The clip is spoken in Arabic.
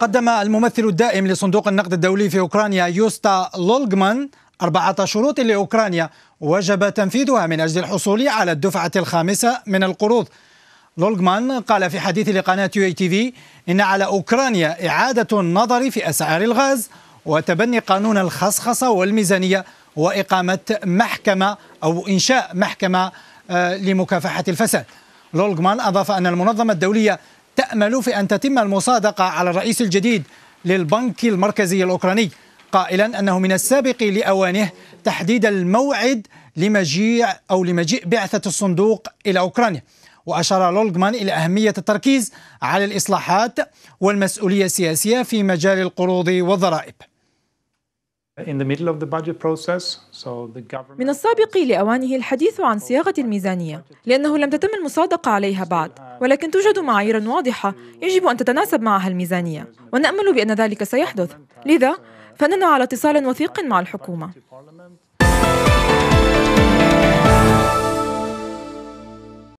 قدم الممثل الدائم لصندوق النقد الدولي في أوكرانيا يوستا لولغمان أربعة شروط لأوكرانيا وجب تنفيذها من أجل الحصول على الدفعة الخامسة من القروض لولغمان قال في حديث لقناة يو اي تي في إن على أوكرانيا إعادة النظر في أسعار الغاز وتبني قانون الخصخصة والميزانية وإقامة محكمة أو إنشاء محكمة آه، لمكافحة الفساد لولغمان أضاف أن المنظمة الدولية تأمل في أن تتم المصادقة على الرئيس الجديد للبنك المركزي الأوكراني قائلا أنه من السابق لأوانه تحديد الموعد لمجيء أو لمجيء بعثة الصندوق إلى أوكرانيا وأشار لولغمان إلى أهمية التركيز على الإصلاحات والمسؤولية السياسية في مجال القروض والضرائب من السابق لأوانه الحديث عن صياغة الميزانية لأنه لم تتم المصادقة عليها بعد ولكن توجد معايير واضحة يجب أن تتناسب معها الميزانية ونأمل بأن ذلك سيحدث لذا فإننا على اتصال وثيق مع الحكومة